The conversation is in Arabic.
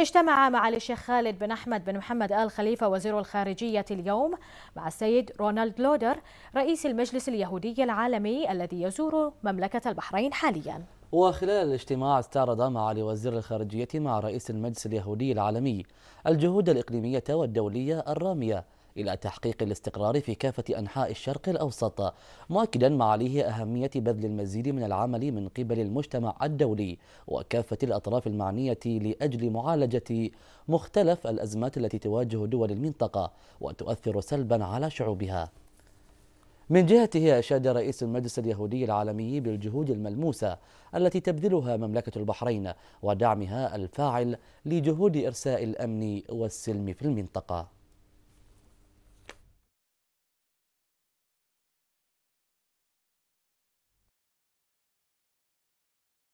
اجتمع مع الشيخ خالد بن أحمد بن محمد آل خليفة وزير الخارجية اليوم مع السيد رونالد لودر رئيس المجلس اليهودي العالمي الذي يزور مملكة البحرين حالياً وخلال الاجتماع استعرض معالي وزير الخارجية مع رئيس المجلس اليهودي العالمي الجهود الإقليمية والدولية الرامية إلى تحقيق الاستقرار في كافة أنحاء الشرق الأوسط مؤكدا معاليه أهمية بذل المزيد من العمل من قبل المجتمع الدولي وكافة الأطراف المعنية لأجل معالجة مختلف الأزمات التي تواجه دول المنطقة وتؤثر سلبا على شعوبها من جهته أشاد رئيس المجلس اليهودي العالمي بالجهود الملموسة التي تبذلها مملكة البحرين ودعمها الفاعل لجهود إرساء الأمن والسلم في المنطقة